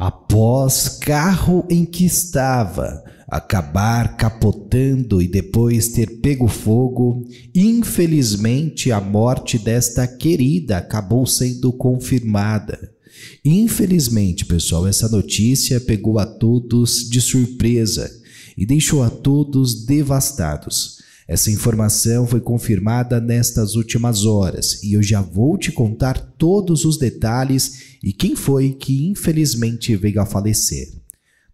Após carro em que estava acabar capotando e depois ter pego fogo, infelizmente a morte desta querida acabou sendo confirmada. Infelizmente, pessoal, essa notícia pegou a todos de surpresa e deixou a todos devastados. Essa informação foi confirmada nestas últimas horas e eu já vou te contar todos os detalhes e quem foi que infelizmente veio a falecer.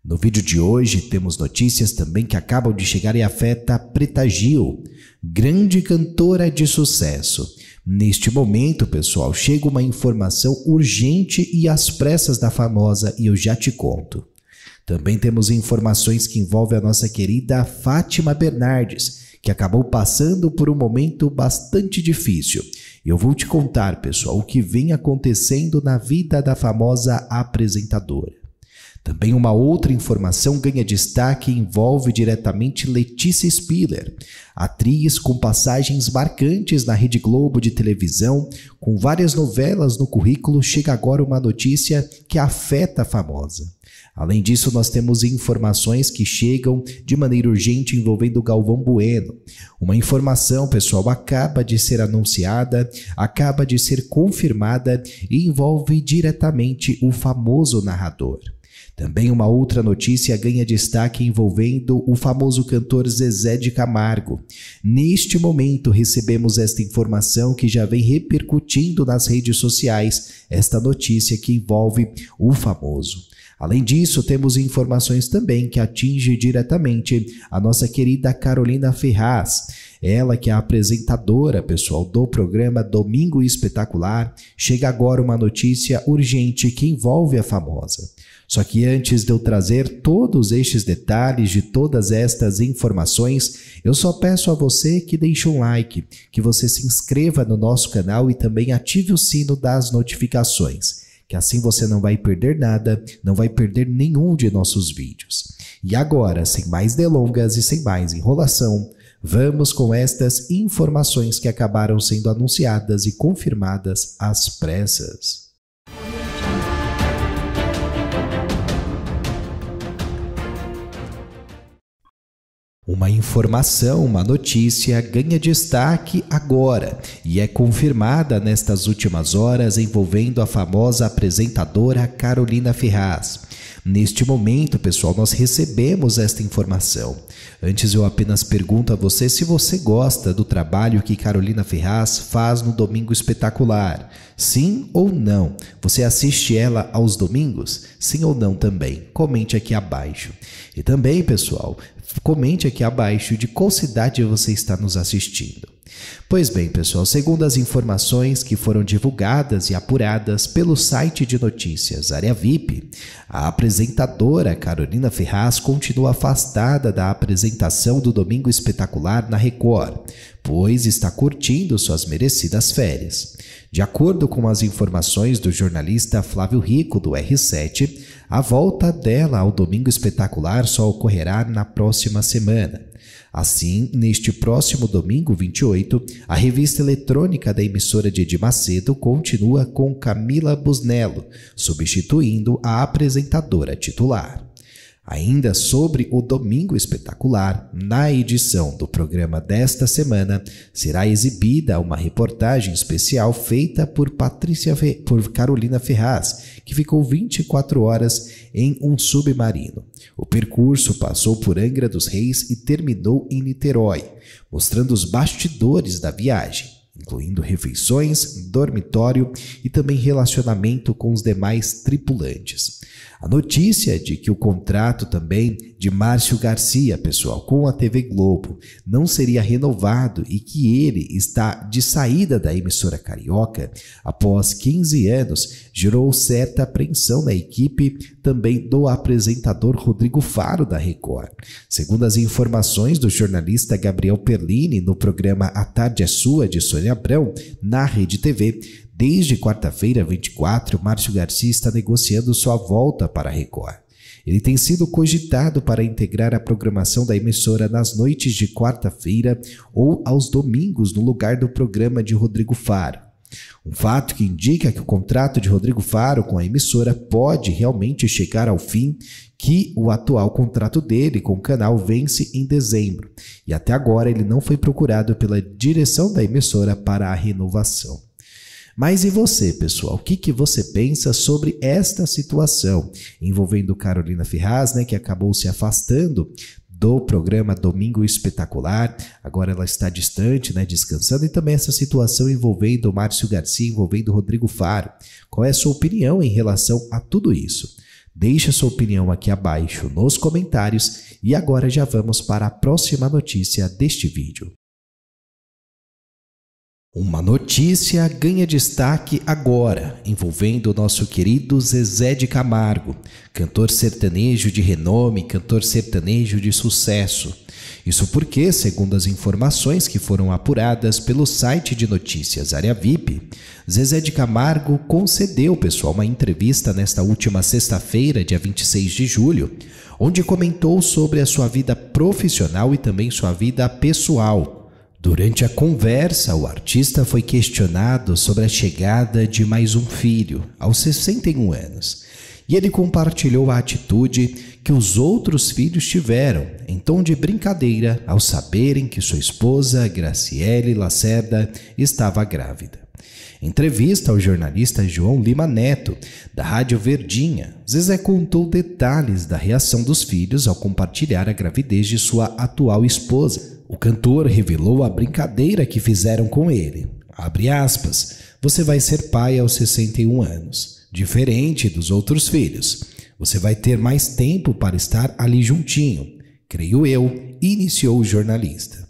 No vídeo de hoje temos notícias também que acabam de chegar e afeta a Preta Gil, grande cantora de sucesso. Neste momento, pessoal, chega uma informação urgente e às pressas da famosa e eu já te conto. Também temos informações que envolvem a nossa querida Fátima Bernardes, que acabou passando por um momento bastante difícil. E eu vou te contar, pessoal, o que vem acontecendo na vida da famosa apresentadora. Também uma outra informação ganha destaque e envolve diretamente Letícia Spiller, atriz com passagens marcantes na Rede Globo de televisão, com várias novelas no currículo, chega agora uma notícia que afeta a famosa. Além disso, nós temos informações que chegam de maneira urgente envolvendo Galvão Bueno. Uma informação, pessoal, acaba de ser anunciada, acaba de ser confirmada e envolve diretamente o famoso narrador. Também uma outra notícia ganha destaque envolvendo o famoso cantor Zezé de Camargo. Neste momento recebemos esta informação que já vem repercutindo nas redes sociais, esta notícia que envolve o famoso. Além disso, temos informações também que atinge diretamente a nossa querida Carolina Ferraz. Ela que é apresentadora, pessoal, do programa Domingo Espetacular, chega agora uma notícia urgente que envolve a famosa. Só que antes de eu trazer todos estes detalhes de todas estas informações, eu só peço a você que deixe um like, que você se inscreva no nosso canal e também ative o sino das notificações, que assim você não vai perder nada, não vai perder nenhum de nossos vídeos. E agora, sem mais delongas e sem mais enrolação, vamos com estas informações que acabaram sendo anunciadas e confirmadas às pressas. Uma informação, uma notícia ganha destaque agora e é confirmada nestas últimas horas envolvendo a famosa apresentadora Carolina Ferraz. Neste momento, pessoal, nós recebemos esta informação. Antes eu apenas pergunto a você se você gosta do trabalho que Carolina Ferraz faz no Domingo Espetacular. Sim ou não? Você assiste ela aos domingos? Sim ou não também? Comente aqui abaixo. E também, pessoal, Comente aqui abaixo de qual cidade você está nos assistindo. Pois bem, pessoal, segundo as informações que foram divulgadas e apuradas pelo site de notícias Área VIP, a apresentadora Carolina Ferraz continua afastada da apresentação do Domingo Espetacular na Record, pois está curtindo suas merecidas férias. De acordo com as informações do jornalista Flávio Rico, do R7, a volta dela ao Domingo Espetacular só ocorrerá na próxima semana. Assim, neste próximo domingo 28, a revista eletrônica da emissora de Edir Macedo continua com Camila Busnello, substituindo a apresentadora titular. Ainda sobre o Domingo Espetacular, na edição do programa desta semana, será exibida uma reportagem especial feita por Patrícia Fe... por Carolina Ferraz, que ficou 24 horas em um submarino. O percurso passou por Angra dos Reis e terminou em Niterói, mostrando os bastidores da viagem incluindo refeições, dormitório e também relacionamento com os demais tripulantes. A notícia é de que o contrato também de Márcio Garcia, pessoal, com a TV Globo não seria renovado e que ele está de saída da emissora carioca após 15 anos gerou certa apreensão na equipe também do apresentador Rodrigo Faro da Record. Segundo as informações do jornalista Gabriel Perlini no programa A Tarde é Sua de Sônia Abrão na Rede TV, Desde quarta-feira, 24, Márcio Garcia está negociando sua volta para a Record. Ele tem sido cogitado para integrar a programação da emissora nas noites de quarta-feira ou aos domingos no lugar do programa de Rodrigo Faro. Um fato que indica que o contrato de Rodrigo Faro com a emissora pode realmente chegar ao fim, que o atual contrato dele com o canal vence em dezembro, e até agora ele não foi procurado pela direção da emissora para a renovação. Mas e você, pessoal? O que, que você pensa sobre esta situação envolvendo Carolina Ferraz, né, que acabou se afastando do programa Domingo Espetacular. Agora ela está distante, né, descansando, e também essa situação envolvendo Márcio Garcia, envolvendo Rodrigo Faro. Qual é a sua opinião em relação a tudo isso? Deixe a sua opinião aqui abaixo nos comentários e agora já vamos para a próxima notícia deste vídeo. Uma notícia ganha destaque agora, envolvendo o nosso querido Zezé de Camargo, cantor sertanejo de renome, cantor sertanejo de sucesso. Isso porque, segundo as informações que foram apuradas pelo site de notícias Área VIP, Zezé de Camargo concedeu pessoal uma entrevista nesta última sexta-feira, dia 26 de julho, onde comentou sobre a sua vida profissional e também sua vida pessoal Durante a conversa, o artista foi questionado sobre a chegada de mais um filho, aos 61 anos, e ele compartilhou a atitude que os outros filhos tiveram, em tom de brincadeira, ao saberem que sua esposa, Graciele Lacerda, estava grávida. Entrevista ao jornalista João Lima Neto, da Rádio Verdinha, Zezé contou detalhes da reação dos filhos ao compartilhar a gravidez de sua atual esposa o cantor revelou a brincadeira que fizeram com ele. Abre aspas. Você vai ser pai aos 61 anos, diferente dos outros filhos. Você vai ter mais tempo para estar ali juntinho, creio eu, iniciou o jornalista.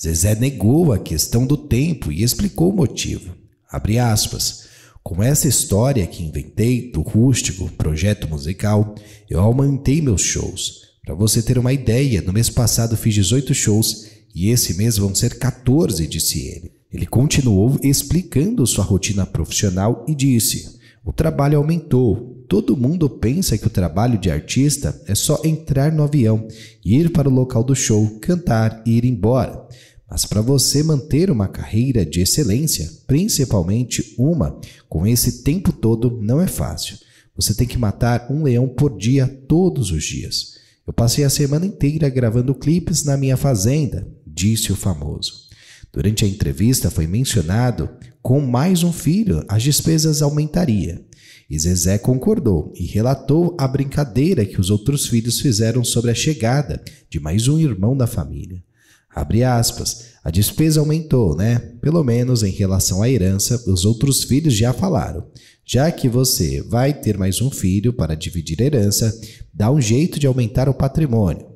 Zezé negou a questão do tempo e explicou o motivo. Abre aspas. Com essa história que inventei do rústico projeto musical, eu aumentei meus shows. Para você ter uma ideia, no mês passado fiz 18 shows e esse mês vão ser 14, disse ele. Ele continuou explicando sua rotina profissional e disse: O trabalho aumentou. Todo mundo pensa que o trabalho de artista é só entrar no avião, ir para o local do show, cantar e ir embora. Mas para você manter uma carreira de excelência, principalmente uma, com esse tempo todo não é fácil. Você tem que matar um leão por dia todos os dias. Eu passei a semana inteira gravando clipes na minha fazenda, disse o famoso. Durante a entrevista foi mencionado com mais um filho as despesas aumentariam. E Zezé concordou e relatou a brincadeira que os outros filhos fizeram sobre a chegada de mais um irmão da família. Abre aspas, a despesa aumentou, né? Pelo menos em relação à herança, os outros filhos já falaram. Já que você vai ter mais um filho para dividir a herança, dá um jeito de aumentar o patrimônio.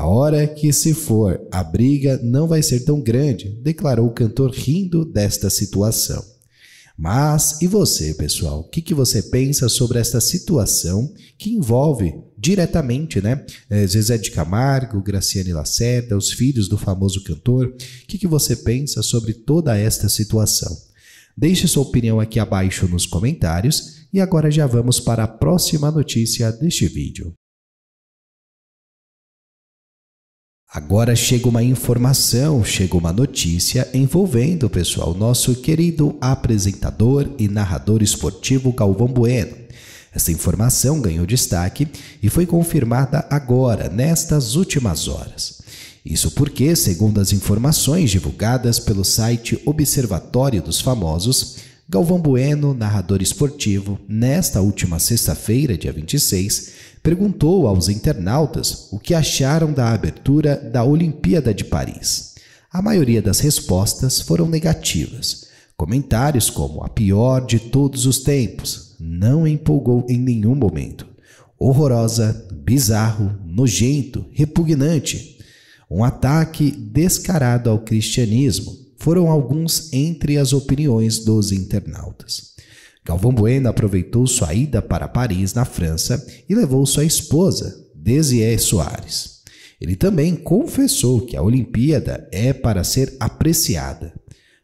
A hora que se for, a briga não vai ser tão grande, declarou o cantor rindo desta situação. Mas e você, pessoal? O que, que você pensa sobre esta situação que envolve diretamente, né? Eh, Zezé de Camargo, Graciane Lacerda, os filhos do famoso cantor. O que, que você pensa sobre toda esta situação? Deixe sua opinião aqui abaixo nos comentários e agora já vamos para a próxima notícia deste vídeo. Agora chega uma informação, chega uma notícia envolvendo, pessoal, nosso querido apresentador e narrador esportivo Galvão Bueno. Essa informação ganhou destaque e foi confirmada agora, nestas últimas horas. Isso porque, segundo as informações divulgadas pelo site Observatório dos Famosos, Galvão Bueno, narrador esportivo, nesta última sexta-feira, dia 26, perguntou aos internautas o que acharam da abertura da Olimpíada de Paris. A maioria das respostas foram negativas. Comentários como a pior de todos os tempos não empolgou em nenhum momento. Horrorosa, bizarro, nojento, repugnante. Um ataque descarado ao cristianismo foram alguns entre as opiniões dos internautas. Galvão Bueno aproveitou sua ida para Paris, na França, e levou sua esposa, Desiree Soares. Ele também confessou que a Olimpíada é para ser apreciada.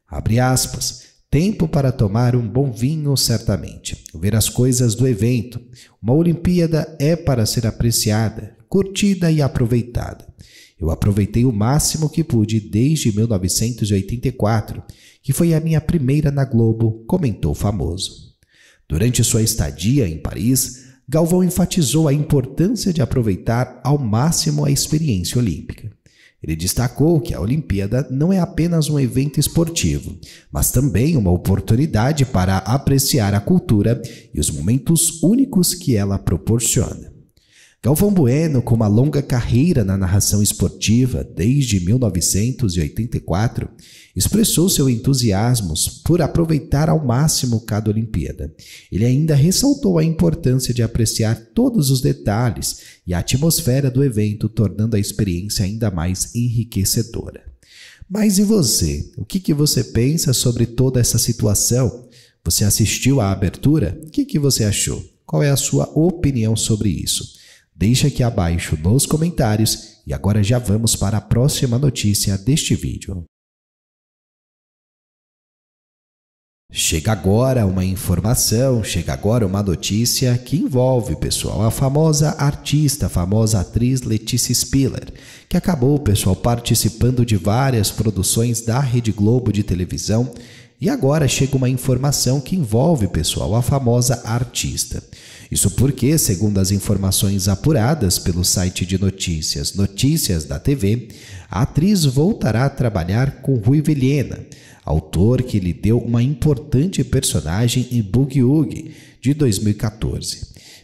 Abre aspas. Tempo para tomar um bom vinho, certamente. Ver as coisas do evento. Uma Olimpíada é para ser apreciada, curtida e aproveitada. Eu aproveitei o máximo que pude desde 1984, que foi a minha primeira na Globo, comentou o famoso. Durante sua estadia em Paris, Galvão enfatizou a importância de aproveitar ao máximo a experiência olímpica. Ele destacou que a Olimpíada não é apenas um evento esportivo, mas também uma oportunidade para apreciar a cultura e os momentos únicos que ela proporciona. Galvão Bueno, com uma longa carreira na narração esportiva desde 1984, expressou seu entusiasmo por aproveitar ao máximo cada Olimpíada. Ele ainda ressaltou a importância de apreciar todos os detalhes e a atmosfera do evento, tornando a experiência ainda mais enriquecedora. Mas e você? O que, que você pensa sobre toda essa situação? Você assistiu à abertura? O que, que você achou? Qual é a sua opinião sobre isso? Deixa aqui abaixo nos comentários e agora já vamos para a próxima notícia deste vídeo. Chega agora uma informação, chega agora uma notícia que envolve, pessoal, a famosa artista, a famosa atriz Letícia Spiller, que acabou, pessoal, participando de várias produções da Rede Globo de televisão. E agora chega uma informação que envolve, pessoal, a famosa artista. Isso porque, segundo as informações apuradas pelo site de notícias Notícias da TV, a atriz voltará a trabalhar com Rui Vilhena, autor que lhe deu uma importante personagem em Boogie Woogie, de 2014.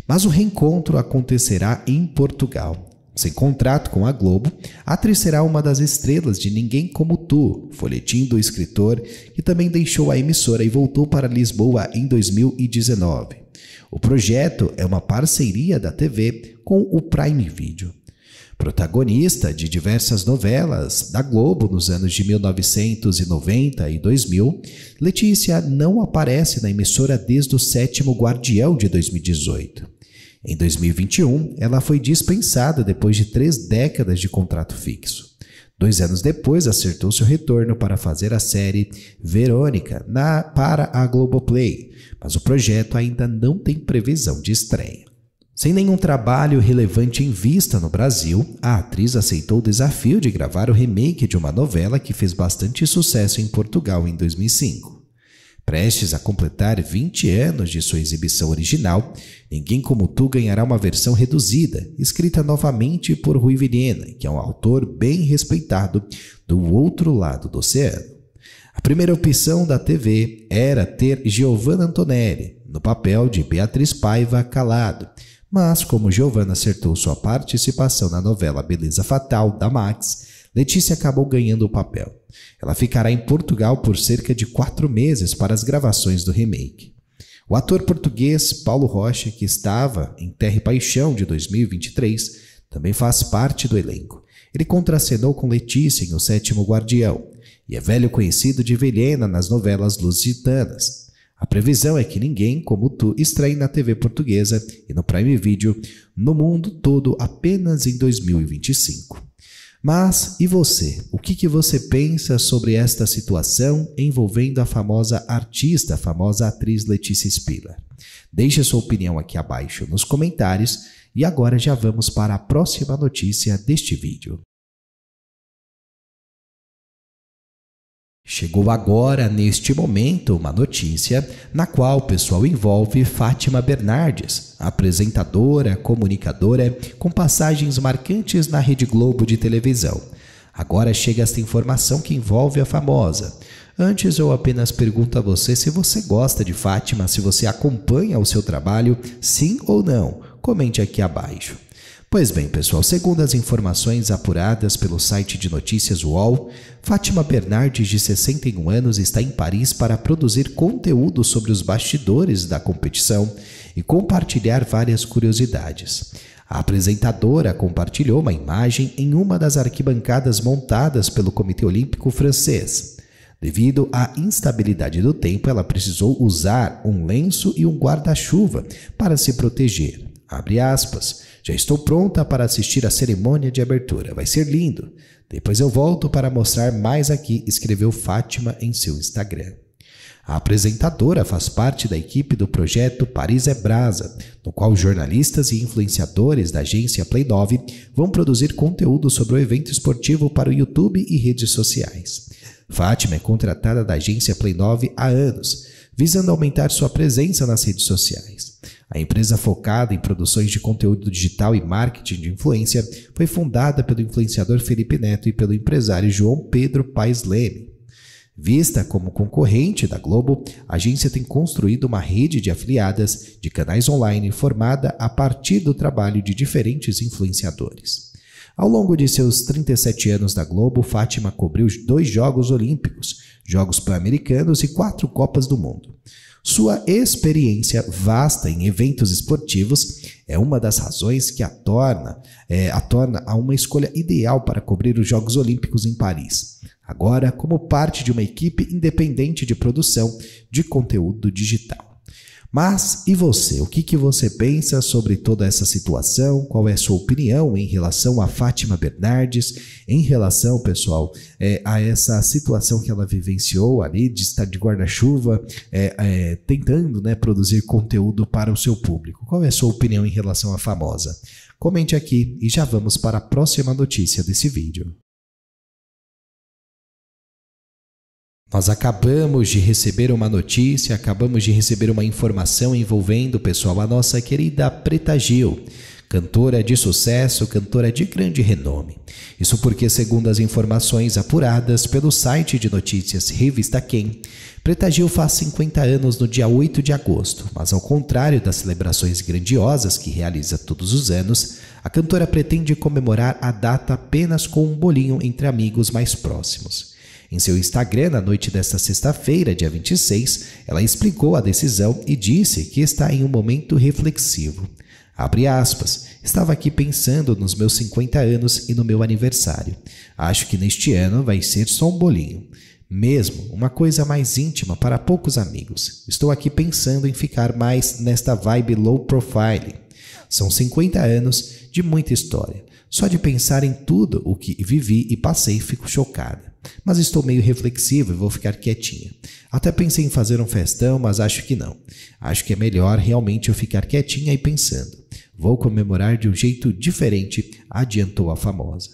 Mas o reencontro acontecerá em Portugal. Sem contrato com a Globo, a atriz será uma das estrelas de Ninguém Como Tu, folhetim do escritor, que também deixou a emissora e voltou para Lisboa em 2019. O projeto é uma parceria da TV com o Prime Video. Protagonista de diversas novelas da Globo nos anos de 1990 e 2000, Letícia não aparece na emissora desde o Sétimo Guardião de 2018. Em 2021, ela foi dispensada depois de três décadas de contrato fixo. Dois anos depois, acertou seu retorno para fazer a série Verônica na, para a Globoplay, mas o projeto ainda não tem previsão de estreia. Sem nenhum trabalho relevante em vista no Brasil, a atriz aceitou o desafio de gravar o remake de uma novela que fez bastante sucesso em Portugal em 2005. Prestes a completar 20 anos de sua exibição original, Ninguém Como Tu ganhará uma versão reduzida, escrita novamente por Rui Vilhena, que é um autor bem respeitado do outro lado do oceano. A primeira opção da TV era ter Giovanna Antonelli, no papel de Beatriz Paiva Calado, mas como Giovanna acertou sua participação na novela Beleza Fatal, da Max, Letícia acabou ganhando o papel. Ela ficará em Portugal por cerca de quatro meses para as gravações do remake. O ator português Paulo Rocha, que estava em Terra e Paixão de 2023, também faz parte do elenco. Ele contracenou com Letícia em O Sétimo Guardião e é velho conhecido de Vilhena nas novelas lusitanas. A previsão é que ninguém como tu estreie na TV portuguesa e no Prime Video no mundo todo apenas em 2025. Mas e você? O que, que você pensa sobre esta situação envolvendo a famosa artista, a famosa atriz Letícia Spiller? Deixe sua opinião aqui abaixo nos comentários e agora já vamos para a próxima notícia deste vídeo. Chegou agora, neste momento, uma notícia na qual o pessoal envolve Fátima Bernardes, apresentadora, comunicadora, com passagens marcantes na Rede Globo de televisão. Agora chega esta informação que envolve a famosa. Antes, eu apenas pergunto a você se você gosta de Fátima, se você acompanha o seu trabalho, sim ou não. Comente aqui abaixo. Pois bem, pessoal, segundo as informações apuradas pelo site de notícias UOL, Fátima Bernardes, de 61 anos, está em Paris para produzir conteúdo sobre os bastidores da competição e compartilhar várias curiosidades. A apresentadora compartilhou uma imagem em uma das arquibancadas montadas pelo Comitê Olímpico francês. Devido à instabilidade do tempo, ela precisou usar um lenço e um guarda-chuva para se proteger. Abre aspas. Já estou pronta para assistir a cerimônia de abertura. Vai ser lindo. Depois eu volto para mostrar mais aqui, escreveu Fátima em seu Instagram. A apresentadora faz parte da equipe do projeto Paris é Brasa, no qual jornalistas e influenciadores da agência Play 9 vão produzir conteúdo sobre o evento esportivo para o YouTube e redes sociais. Fátima é contratada da agência Play 9 há anos, visando aumentar sua presença nas redes sociais. A empresa focada em produções de conteúdo digital e marketing de influência foi fundada pelo influenciador Felipe Neto e pelo empresário João Pedro Paes Leme. Vista como concorrente da Globo, a agência tem construído uma rede de afiliadas de canais online formada a partir do trabalho de diferentes influenciadores. Ao longo de seus 37 anos da Globo, Fátima cobriu dois Jogos Olímpicos, Jogos Pan-Americanos e quatro Copas do Mundo. Sua experiência vasta em eventos esportivos é uma das razões que a torna, é, a torna a uma escolha ideal para cobrir os Jogos Olímpicos em Paris. Agora, como parte de uma equipe independente de produção de conteúdo digital. Mas e você? O que, que você pensa sobre toda essa situação? Qual é a sua opinião em relação a Fátima Bernardes, em relação, pessoal, é, a essa situação que ela vivenciou ali de estar de guarda-chuva, é, é, tentando né, produzir conteúdo para o seu público? Qual é a sua opinião em relação à famosa? Comente aqui e já vamos para a próxima notícia desse vídeo. Nós acabamos de receber uma notícia, acabamos de receber uma informação envolvendo, pessoal, a nossa querida Preta Gil, cantora de sucesso, cantora de grande renome. Isso porque, segundo as informações apuradas pelo site de notícias Revista Quem, Preta Gil faz 50 anos no dia 8 de agosto, mas ao contrário das celebrações grandiosas que realiza todos os anos, a cantora pretende comemorar a data apenas com um bolinho entre amigos mais próximos. Em seu Instagram, na noite desta sexta-feira, dia 26, ela explicou a decisão e disse que está em um momento reflexivo. Abre aspas. Estava aqui pensando nos meus 50 anos e no meu aniversário. Acho que neste ano vai ser só um bolinho. Mesmo uma coisa mais íntima para poucos amigos. Estou aqui pensando em ficar mais nesta vibe low profile. São 50 anos de muita história. Só de pensar em tudo o que vivi e passei, fico chocada. Mas estou meio reflexiva e vou ficar quietinha. Até pensei em fazer um festão, mas acho que não. Acho que é melhor realmente eu ficar quietinha e pensando. Vou comemorar de um jeito diferente, adiantou a famosa.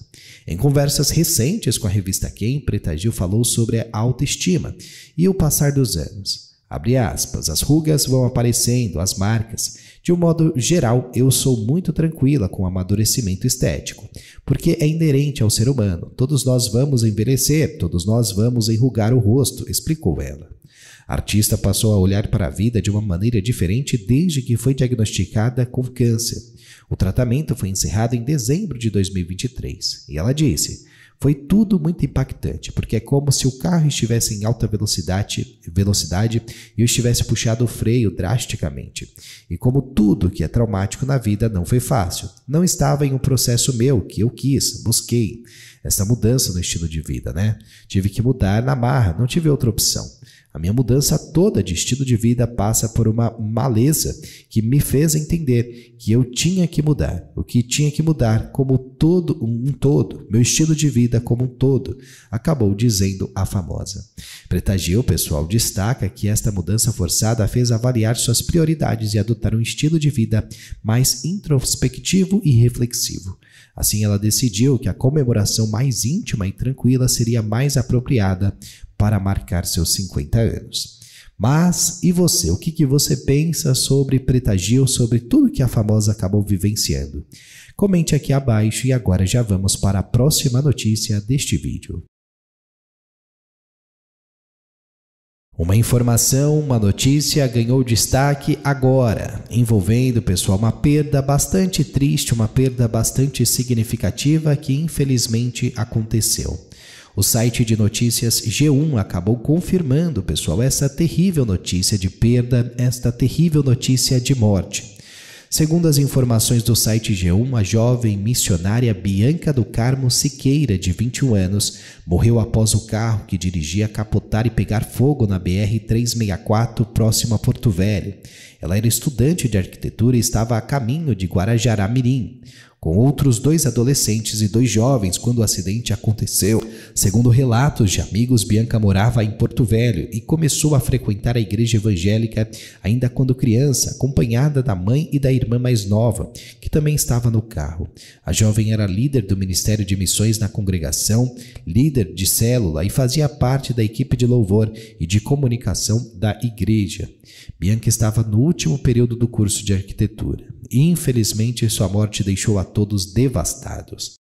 Em conversas recentes com a revista Quem, Preta Gil falou sobre a autoestima e o passar dos anos. Abre aspas, as rugas vão aparecendo, as marcas. De um modo geral, eu sou muito tranquila com o amadurecimento estético, porque é inerente ao ser humano. Todos nós vamos envelhecer, todos nós vamos enrugar o rosto, explicou ela. A artista passou a olhar para a vida de uma maneira diferente desde que foi diagnosticada com câncer. O tratamento foi encerrado em dezembro de 2023 e ela disse: foi tudo muito impactante, porque é como se o carro estivesse em alta velocidade, velocidade e eu estivesse puxado o freio drasticamente. E como tudo que é traumático na vida não foi fácil, não estava em um processo meu que eu quis, busquei essa mudança no estilo de vida, né? Tive que mudar na marra, não tive outra opção. A minha mudança toda de estilo de vida passa por uma maleza que me fez entender que eu tinha que mudar, o que tinha que mudar como todo um todo, meu estilo de vida como um todo, acabou dizendo a famosa. Pretagio, pessoal, destaca que esta mudança forçada fez avaliar suas prioridades e adotar um estilo de vida mais introspectivo e reflexivo. Assim, ela decidiu que a comemoração mais íntima e tranquila seria mais apropriada para marcar seus 50 anos. Mas e você? O que, que você pensa sobre Preta Gil, sobre tudo que a famosa acabou vivenciando? Comente aqui abaixo e agora já vamos para a próxima notícia deste vídeo. Uma informação, uma notícia ganhou destaque agora, envolvendo, pessoal, uma perda bastante triste, uma perda bastante significativa que infelizmente aconteceu. O site de notícias G1 acabou confirmando, pessoal, essa terrível notícia de perda, esta terrível notícia de morte. Segundo as informações do site G1, a jovem missionária Bianca do Carmo Siqueira, de 21 anos, morreu após o carro que dirigia capotar e pegar fogo na BR-364, próximo a Porto Velho. Ela era estudante de arquitetura e estava a caminho de Guarajará-Mirim com outros dois adolescentes e dois jovens quando o acidente aconteceu. Segundo relatos de amigos, Bianca morava em Porto Velho e começou a frequentar a igreja evangélica ainda quando criança, acompanhada da mãe e da irmã mais nova, que também estava no carro. A jovem era líder do Ministério de Missões na congregação, líder de célula e fazia parte da equipe de louvor e de comunicação da igreja. Bianca estava no último período do curso de arquitetura. E, infelizmente, sua morte deixou a todos devastados.